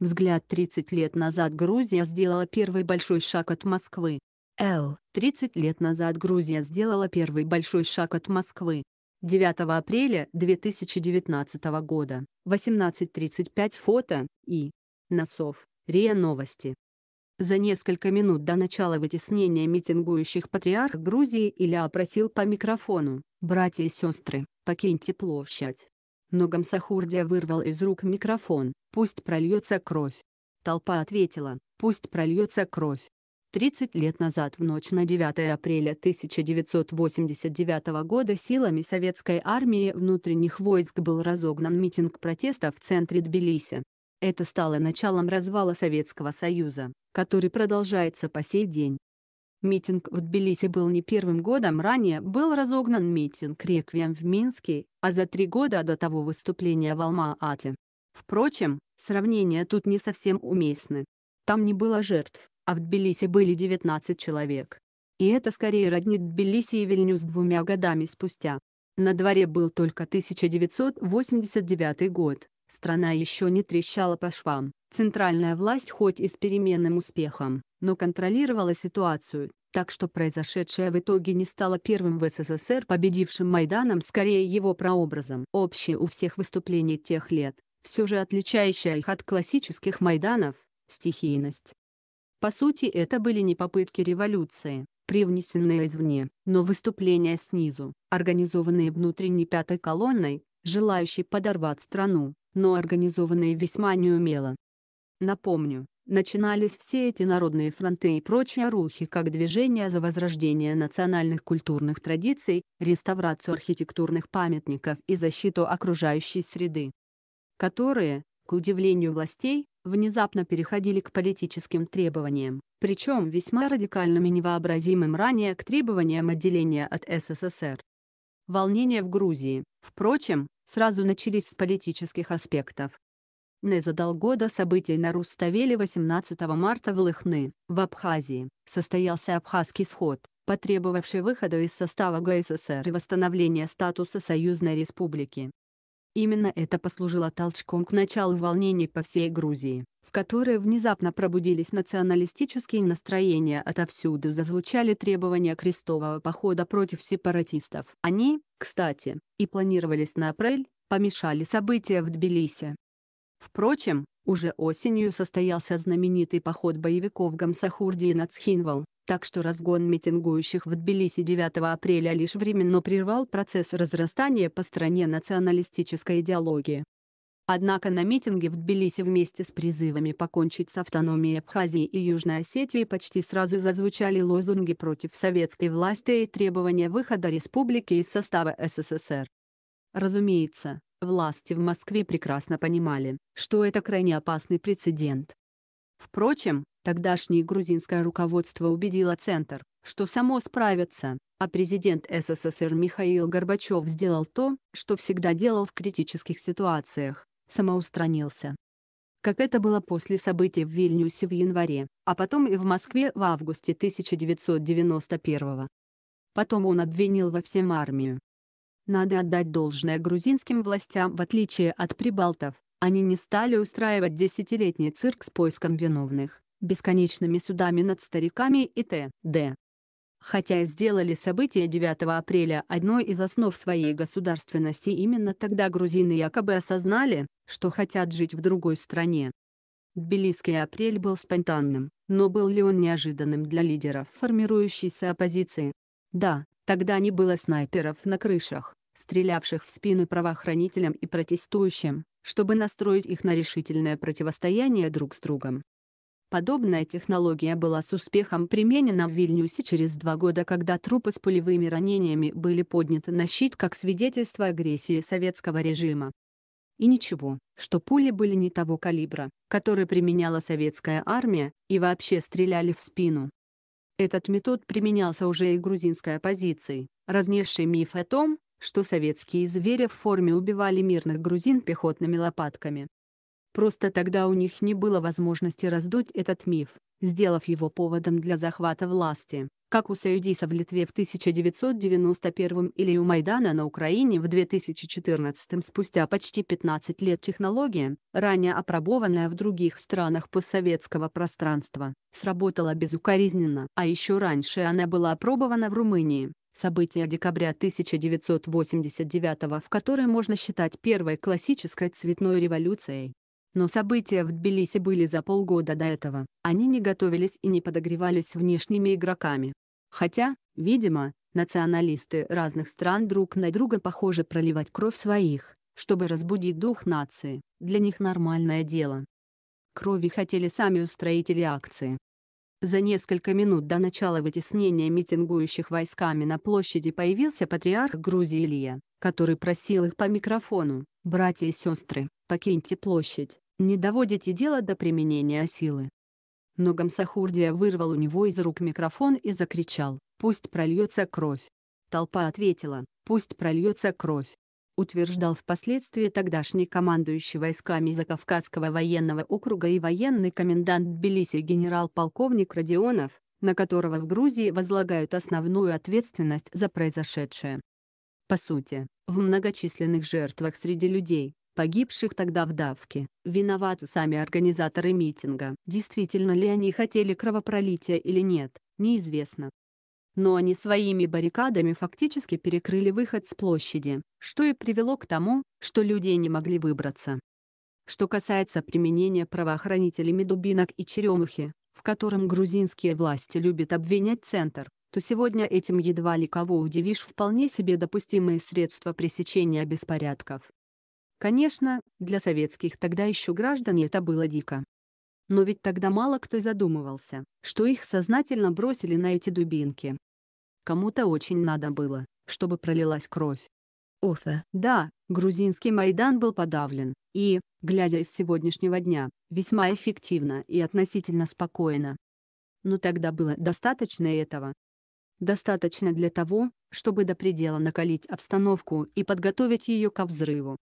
Взгляд 30 лет назад Грузия сделала первый большой шаг от Москвы. Л. 30 лет назад Грузия сделала первый большой шаг от Москвы. 9 апреля 2019 года, 18.35 фото, и. Носов, РИА Новости. За несколько минут до начала вытеснения митингующих патриарх Грузии Илья опросил по микрофону, «Братья и сестры, покиньте площадь, но Гамсахурдия вырвал из рук микрофон, «Пусть прольется кровь». Толпа ответила, «Пусть прольется кровь». 30 лет назад в ночь на 9 апреля 1989 года силами советской армии внутренних войск был разогнан митинг протеста в центре Тбилиси. Это стало началом развала Советского Союза, который продолжается по сей день. Митинг в Тбилиси был не первым годом, ранее был разогнан митинг «Реквием» в Минске, а за три года до того выступления в Алма-Ате. Впрочем, сравнения тут не совсем уместны. Там не было жертв, а в Тбилиси были 19 человек. И это скорее роднит Тбилиси и Вильнюс двумя годами спустя. На дворе был только 1989 год, страна еще не трещала по швам, центральная власть хоть и с переменным успехом, но контролировала ситуацию, так что произошедшее в итоге не стало первым в СССР победившим Майданом, скорее его прообразом. Общее у всех выступлений тех лет, все же отличающее их от классических Майданов, стихийность. По сути это были не попытки революции, привнесенные извне, но выступления снизу, организованные внутренней пятой колонной, желающей подорвать страну, но организованные весьма неумело. Напомню, начинались все эти народные фронты и прочие рухи как движение за возрождение национальных культурных традиций, реставрацию архитектурных памятников и защиту окружающей среды, которые, к удивлению властей, внезапно переходили к политическим требованиям, причем весьма радикальным и невообразимым ранее к требованиям отделения от СССР. Волнения в Грузии, впрочем, сразу начались с политических аспектов, не задал года событий на Руставеле 18 марта в Лыхны, в Абхазии, состоялся Абхазский сход, потребовавший выхода из состава ГССР и восстановления статуса Союзной Республики. Именно это послужило толчком к началу волнений по всей Грузии, в которые внезапно пробудились националистические настроения отовсюду зазвучали требования крестового похода против сепаратистов. Они, кстати, и планировались на апрель, помешали события в Тбилиси, Впрочем, уже осенью состоялся знаменитый поход боевиков Гамсахурди на Нацхинвал, так что разгон митингующих в Тбилиси 9 апреля лишь временно прервал процесс разрастания по стране националистической идеологии. Однако на митинге в Тбилиси вместе с призывами покончить с автономией Абхазии и Южной Осетии почти сразу зазвучали лозунги против советской власти и требования выхода республики из состава СССР. Разумеется, власти в Москве прекрасно понимали, что это крайне опасный прецедент. Впрочем, тогдашнее грузинское руководство убедило Центр, что само справится, а президент СССР Михаил Горбачев сделал то, что всегда делал в критических ситуациях – самоустранился. Как это было после событий в Вильнюсе в январе, а потом и в Москве в августе 1991 -го. Потом он обвинил во всем армию, надо отдать должное грузинским властям в отличие от прибалтов, они не стали устраивать десятилетний цирк с поиском виновных, бесконечными судами над стариками и т.д. Хотя и сделали события 9 апреля одной из основ своей государственности именно тогда грузины якобы осознали, что хотят жить в другой стране. Тбилисский апрель был спонтанным, но был ли он неожиданным для лидеров формирующейся оппозиции? Да, тогда не было снайперов на крышах, стрелявших в спины правоохранителям и протестующим, чтобы настроить их на решительное противостояние друг с другом. Подобная технология была с успехом применена в Вильнюсе через два года, когда трупы с пулевыми ранениями были подняты на щит как свидетельство агрессии советского режима. И ничего, что пули были не того калибра, который применяла советская армия, и вообще стреляли в спину. Этот метод применялся уже и грузинской оппозицией, разнесшей миф о том, что советские звери в форме убивали мирных грузин пехотными лопатками. Просто тогда у них не было возможности раздуть этот миф, сделав его поводом для захвата власти, как у Союдиса в Литве в 1991 или у Майдана на Украине в 2014 спустя почти 15 лет технология, ранее опробованная в других странах постсоветского пространства, сработала безукоризненно, а еще раньше она была опробована в Румынии, событие декабря 1989 в которое можно считать первой классической цветной революцией. Но события в Тбилиси были за полгода до этого, они не готовились и не подогревались внешними игроками. Хотя, видимо, националисты разных стран друг на друга похожи проливать кровь своих, чтобы разбудить дух нации, для них нормальное дело. Крови хотели сами устроители акции. За несколько минут до начала вытеснения митингующих войсками на площади появился патриарх Грузии Илья, который просил их по микрофону «Братья и сестры, покиньте площадь, не доводите дело до применения силы». Но Гамсахурдия вырвал у него из рук микрофон и закричал «Пусть прольется кровь». Толпа ответила «Пусть прольется кровь» утверждал впоследствии тогдашний командующий войсками Закавказского военного округа и военный комендант Тбилиси генерал-полковник Родионов, на которого в Грузии возлагают основную ответственность за произошедшее. По сути, в многочисленных жертвах среди людей, погибших тогда в давке, виноваты сами организаторы митинга. Действительно ли они хотели кровопролития или нет, неизвестно но они своими баррикадами фактически перекрыли выход с площади, что и привело к тому, что людей не могли выбраться. Что касается применения правоохранителями дубинок и черемухи, в котором грузинские власти любят обвинять Центр, то сегодня этим едва ли кого удивишь вполне себе допустимые средства пресечения беспорядков. Конечно, для советских тогда еще граждан это было дико. Но ведь тогда мало кто задумывался, что их сознательно бросили на эти дубинки, Кому-то очень надо было, чтобы пролилась кровь. Оса. Да, грузинский Майдан был подавлен, и, глядя из сегодняшнего дня, весьма эффективно и относительно спокойно. Но тогда было достаточно этого. Достаточно для того, чтобы до предела накалить обстановку и подготовить ее ко взрыву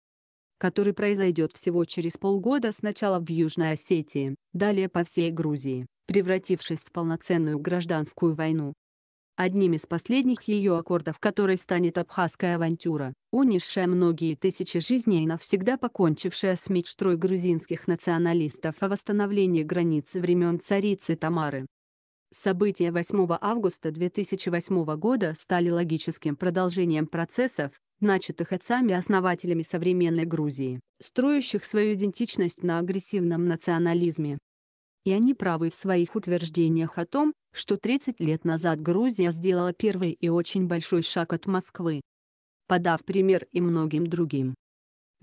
который произойдет всего через полгода сначала в Южной Осетии, далее по всей Грузии, превратившись в полноценную гражданскую войну. Одним из последних ее аккордов которой станет абхазская авантюра, унесшая многие тысячи жизней и навсегда покончившая с мечтой грузинских националистов о восстановлении границ времен царицы Тамары. События 8 августа 2008 года стали логическим продолжением процессов, начатых отцами-основателями современной Грузии, строящих свою идентичность на агрессивном национализме и они правы в своих утверждениях о том, что 30 лет назад Грузия сделала первый и очень большой шаг от Москвы. Подав пример и многим другим,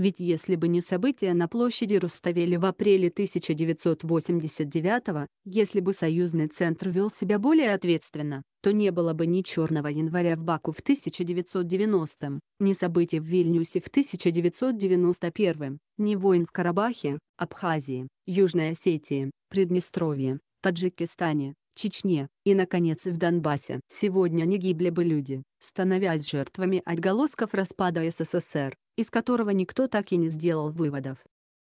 ведь если бы не события на площади Руставели в апреле 1989 если бы союзный центр вел себя более ответственно, то не было бы ни «Черного января» в Баку в 1990 ни событий в Вильнюсе в 1991 ни войн в Карабахе, Абхазии, Южной Осетии, Приднестровье, Таджикистане, Чечне, и, наконец, в Донбассе. Сегодня не гибли бы люди, становясь жертвами отголосков распада СССР, из которого никто так и не сделал выводов.